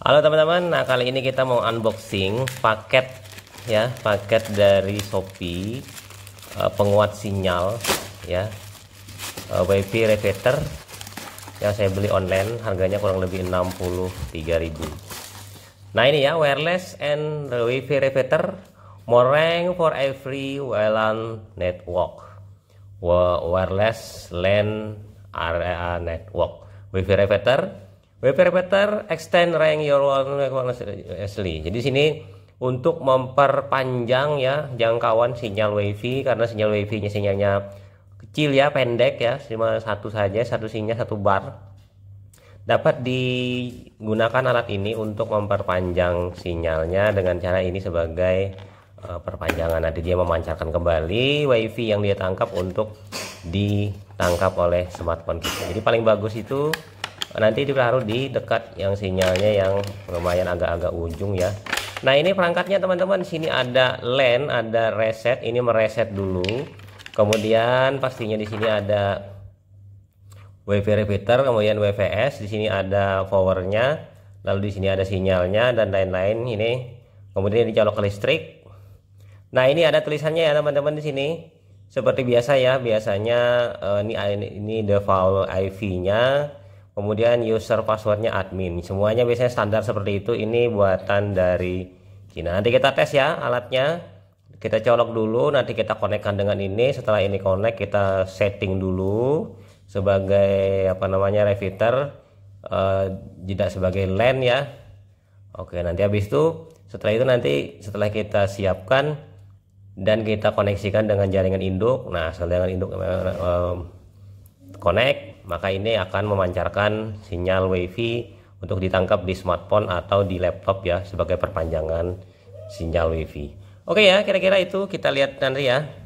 Halo teman-teman, nah kali ini kita mau unboxing paket ya, paket dari Shopee uh, penguat sinyal ya. Uh, WiFi repeater yang saya beli online harganya kurang lebih 63.000. Nah ini ya wireless and WiFi repeater moreng for every WLAN network. Wireless LAN area network. WiFi repeater Repeater extend rank your asli. Jadi sini untuk memperpanjang ya jangkauan sinyal wifi karena sinyal wifi-nya sinyalnya kecil ya pendek ya cuma satu saja satu sinyal satu bar dapat digunakan alat ini untuk memperpanjang sinyalnya dengan cara ini sebagai uh, perpanjangan nanti dia memancarkan kembali wifi yang dia tangkap untuk ditangkap oleh smartphone kita jadi paling bagus itu nanti ditaruh di dekat yang sinyalnya yang lumayan agak-agak ujung ya nah ini perangkatnya teman-teman sini ada LAN ada reset ini mereset dulu kemudian pastinya di sini ada WiFi repeater kemudian WPS di sini ada powernya lalu di sini ada sinyalnya dan lain-lain ini kemudian dicolok ke listrik nah ini ada tulisannya ya teman-teman di sini seperti biasa ya biasanya eh, ini ini default IV nya kemudian user passwordnya admin semuanya biasanya standar seperti itu ini buatan dari Cina nanti kita tes ya alatnya kita colok dulu nanti kita konekkan dengan ini setelah ini connect kita setting dulu sebagai apa namanya repeater uh, eh, sebagai LAN ya Oke nanti habis itu setelah itu nanti setelah kita siapkan dan kita koneksikan dengan jaringan induk nah jaringan induk konek uh, connect maka ini akan memancarkan sinyal WiFi untuk ditangkap di smartphone atau di laptop ya sebagai perpanjangan sinyal WiFi. Oke ya, kira-kira itu kita lihat nanti ya.